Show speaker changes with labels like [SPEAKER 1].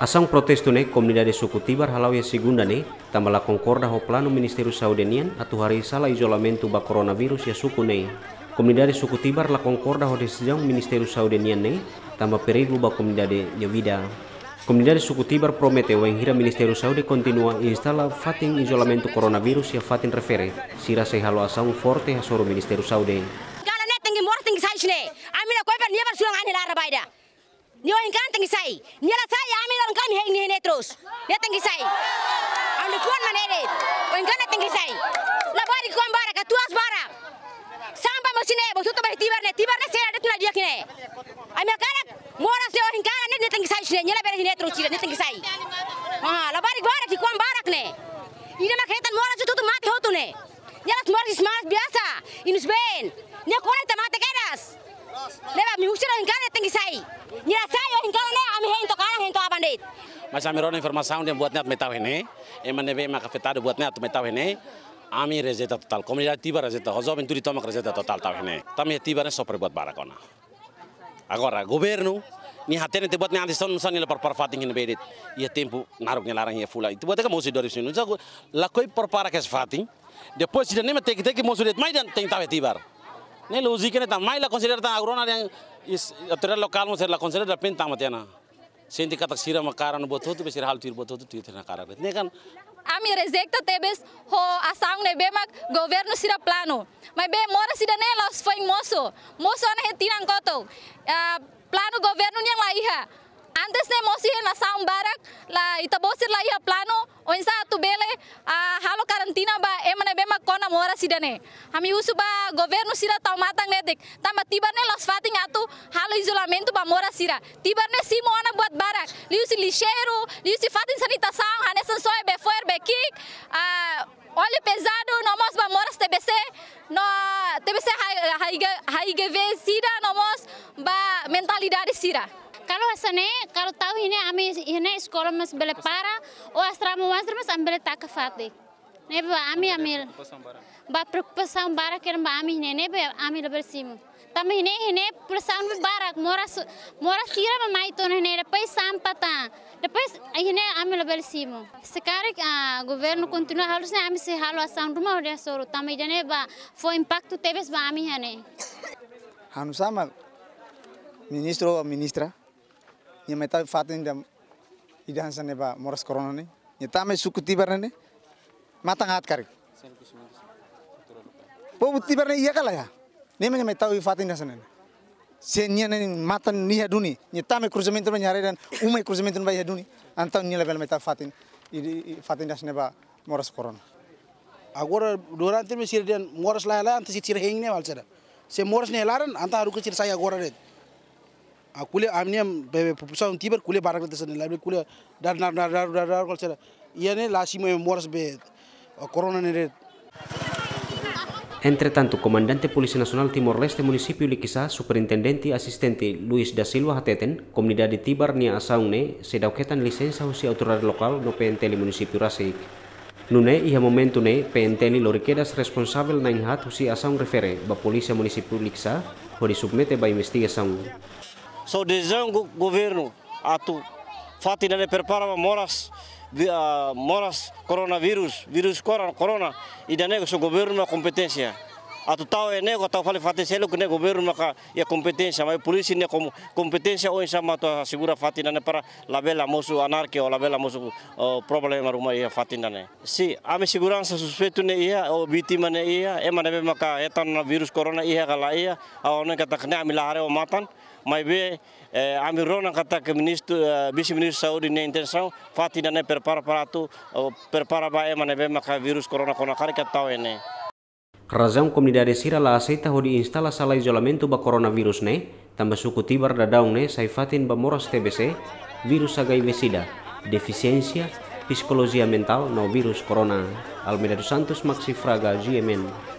[SPEAKER 1] Asang protes tunai komunitas suku tibar halau ya tambah lakon concorda ho plano Saudi Nian atau hari salah isolamen tuba coronavirus ya suku nih. komunitas suku tibar lakon concorda ho decisão ministerus Saudi nih, tambah tambah ba komunidade ya nyawida komunitas suku tibar promete wa hira ministério Saudi kontinua instala fatin tu coronavirus ya fatin refere sira se asang forte hasoro ministério Saudi.
[SPEAKER 2] Gala netengi morting saisne. Amina koiper niebar sulang ane lara baida. Nyo kan tinggi tengisai. Nyala saya ami orang kan hei ngene terus. Ya tinggi tengisai. Anu kuan manere. Inkan tengisai. La bari kuan bara ka tuas barak Sampai masine bosu to tibar ne tibar ne sera de tuna dia kine. Ami kara moras de inkan ne kan tengisai sine nyala bere hine terus ne tengisai. Ha la bari bara ki kuan nih ini mah maketan mau tu tu mate hotu ne. Nyala moras smas biasa. Inus ben. Nya kone tamate keras leba mi huchira hingane tingi sai nira sai hingane ne ami hento kana hento abandit
[SPEAKER 3] macam mirona informasaun yang buatnya metau ini emane be makafetado buatnya metau ini আমি রেজেতা total community rezeta রেজেতা হজব ইন্তুরি তমাক রেজেতা total তাও হেনে তামি তিবারে সপরে বত বারা কনা agora governo ni hatene te buat nih andis ton sanila par par fating hin bedit Iya tempo naruk larang iya fula itu buatnya ka mosi dari sini. jago la koi par par kes fating depois dia nem te te mosi det dan teng tawe ya Nih uzi kene tam, mai la consider tang agrona yang is atera lokal mo la consider da pin tang matiana. Senti kata sira makaran bot hotu besir hal tir bot hotu tir tena karak. Ne kan
[SPEAKER 4] ami rejecta tebes ho asang ne bemak governo sira plano. Mai be mora sira ne los foi Moso Moço ana retiran koto. Uh, plano governo yang laiha antes de mosih na barak la ita bosir la iya plano oin sa tu bele a halo karantina ba e mane be kona mora ne ami usu ba governo sira tau matang netik tamba tiba ne los fating atu halo isolamento ba mora sira tiba ne simo ana buat barak liusi lixero liusi fatin sanita saung hanes an soe be foer be kik a Olha pesado, não mostra para moras TBC, no TBC hai hai nomos ba não mostra mentalidade sira.
[SPEAKER 2] sene kalau tahu ini ami ini sekolah mas bela para o oh asrama mas mas ambele tak fati nebe ami amil ba preocupação bara que ba ami ne nebe ami leber simu tam hine hine preocupação bara mora mora sira ba mai to ne depois sam pata depois hine ami leber simu sekarang a ah, governo continua halusnya ami se halu ação rumah udah soro tam ide ba foi impacto tebes ba ami hane
[SPEAKER 4] Hanusama, ministro ou ministra, ni meta fatin dam idan sane ba moras corona ni ta me suku tibar ni mata ngat kari bo tibar ni ye kala ya ni me meta u fatin dan sane ni ni mata ni ha duni ta me cruzamento ne nyare dan umai cruzamento ba ya duni antan ni level meta fatin idi fatin dan sane ba moras corona agora durante mesir dan moras la la antes sitir hengne walsera
[SPEAKER 3] se moras ne laran anta aruka saya agora red aku kule amniam bebe pupusa tiber kule barak de sen labe kule dar dar dar dar dar dar kolsera lasi lashimo moras be corona nere
[SPEAKER 1] Entre tanto, comandante Polisi Nasional Timor-Leste municipio Likisa, superintendente asistente Luis da Silva Hateten, comunidade Nia Asaune, se dauketan lisensa usia autoridade lokal no PNTL municipio Rasik. Nune ia momentune ne PNTL lorikedas responsabel na inhat usia Asaun refere ba Polisi municipio Likisa, hori submete ba investigação.
[SPEAKER 5] So Sodezão governo atu fati dane prepara moras ah, moras coronavírus, vírus corona, corona e dane o governo uma competência. Atu tau ene ya, ko tau fale fate selo kene governo maka ya kompetensi, mai polisi ini kom kompetensia o sama tuh segura fatina ne para labela mosu anarki, o labela mosu o problem rumah ya fatih ne. Si ame segurança suspeito ne iya, oh biti ne iya, e be maka etan virus corona iya kala iya, ao ne kata kene ame lahare omatan matan mai be eh, ame rona kata ke ministu uh, e, bisi ministu saudi ne intenção fatih ne prepara para tu prepara ba e mane maka virus corona kona kare kata ene.
[SPEAKER 1] Razão comunidade Sirala aceita hodi instala sala isolamento ba coronavirus ne, tambah suku tibar da daung ne saifatin ba moras TBC, virus HIV sida, deficiência, psicologia mental no virus corona. Almeida dos Santos Maxi Fraga, GMN.